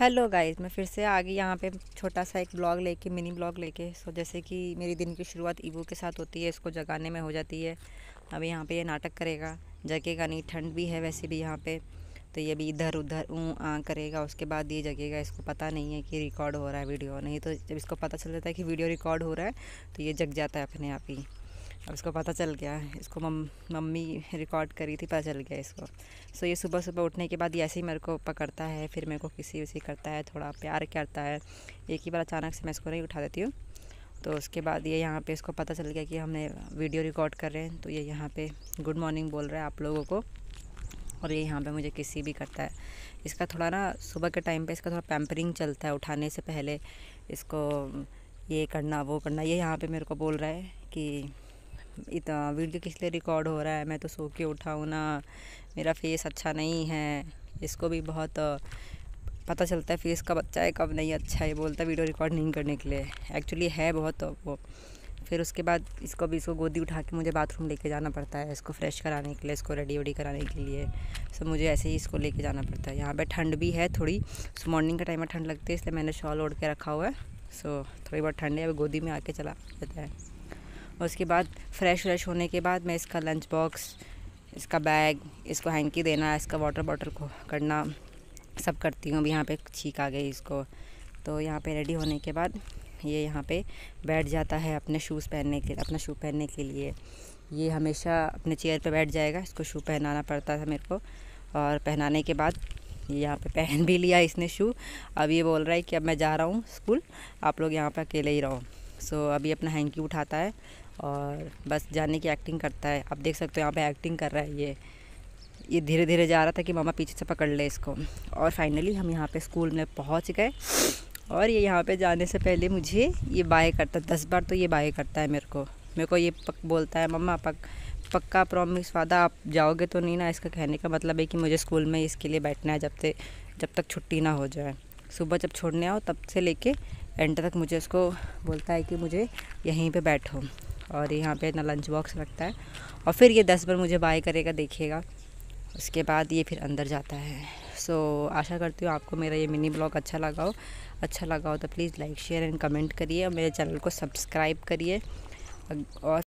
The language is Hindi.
हेलो गाइस मैं फिर से आ गई यहाँ पे छोटा सा एक ब्लॉग लेके मिनी ब्लॉग लेके सो जैसे कि मेरी दिन की शुरुआत ईबू के साथ होती है इसको जगाने में हो जाती है अब यहाँ पे ये नाटक करेगा जगेगा नहीं ठंड भी है वैसे भी यहाँ पे तो ये भी इधर उधर ऊँ आ करेगा उसके बाद ये जगेगा इसको पता नहीं है कि रिकॉर्ड हो रहा है वीडियो नहीं तो जब इसको पता चल जाता है कि वीडियो रिकॉर्ड हो रहा है तो ये जग जाता है अपने आप ही अब इसको पता चल गया इसको मम, मम्मी रिकॉर्ड करी थी पता चल गया इसको सो ये सुबह सुबह उठने के बाद ये ऐसे ही मेरे को पकड़ता है फिर मेरे को किसी उसी करता है थोड़ा प्यार करता है एक ही बार अचानक से मैं इसको नहीं उठा देती हूँ तो उसके बाद ये यहाँ पे इसको पता चल गया कि हमने वीडियो रिकॉर्ड कर रहे हैं तो ये यहाँ पे गुड मॉर्निंग बोल रहा है आप लोगों को और ये यहाँ पे मुझे किसी भी करता है इसका थोड़ा ना सुबह के टाइम पे इसका थोड़ा पैम्परिंग चलता है उठाने से पहले इसको ये करना वो करना ये यहाँ पे मेरे को बोल रहा है कि इतना वीडियो किस लिए रिकॉर्ड हो रहा है मैं तो सो के उठाऊँ ना मेरा फेस अच्छा नहीं है इसको भी बहुत पता चलता है फेस कब अच्छा है कब नहीं अच्छा है बोलता है वीडियो रिकॉर्ड नहीं करने के लिए एक्चुअली है बहुत वो फिर उसके बाद इसको भी इसको गोदी उठा के मुझे बाथरूम लेके जाना पड़ता है इसको फ्रेश कराने के लिए इसको रेडी वेडी कराने के लिए सो मुझे ऐसे ही इसको लेके जाना पड़ता है यहाँ पे ठंड भी है थोड़ी सो मॉर्निंग का टाइम में ठंड लगती है इसलिए मैंने शॉल ओढ़ के रखा हुआ है सो थोड़ी बहुत ठंड है अभी गोदी में आके चला जाता है उसके बाद फ्रेश व्रेश होने के बाद मैं इसका लंच बॉक्स इसका बैग इसको हैंकी देना इसका वाटर बॉटल को करना सब करती हूँ अब यहाँ पे छींक आ गई इसको तो यहाँ पे रेडी होने के बाद ये यहाँ पे बैठ जाता है अपने शूज़ पहनने के अपना शू पहनने के लिए ये हमेशा अपने चेयर पे बैठ जाएगा इसको शू पहनाना पड़ता था मेरे को और पहनाने के बाद ये यहाँ पे पहन भी लिया इसने शू अब ये बोल रहा है कि अब मैं जा रहा हूँ स्कूल आप लोग यहाँ पर अकेले ही रहो सो अभी अपना हैंकी उठाता है और बस जाने की एक्टिंग करता है आप देख सकते हो यहाँ पे एक्टिंग कर रहा है ये ये धीरे धीरे जा रहा था कि मामा पीछे से पकड़ ले इसको और फाइनली हम यहाँ पे स्कूल में पहुँच गए और ये यहाँ पे जाने से पहले मुझे ये बाय करता दस बार तो ये बाय करता है मेरे को मेरे को ये पक बोलता है मम्मा पक पक्का प्रॉमिस वादा आप जाओगे तो नहीं ना इसका कहने का मतलब है कि मुझे स्कूल में इसके लिए बैठना है जब से जब तक छुट्टी ना हो जाए सुबह जब छोड़ने आओ तब से लेके एंड तक मुझे उसको बोलता है कि मुझे यहीं पे बैठो और यहाँ पे इतना लंच बॉक्स रखता है और फिर ये दस बार मुझे बाय करेगा देखिएगा उसके बाद ये फिर अंदर जाता है सो so, आशा करती हूँ आपको मेरा ये मिनी ब्लॉग अच्छा लगा हो अच्छा लगा हो तो please like share and comment करिए और मेरे चैनल को सब्सक्राइब करिए और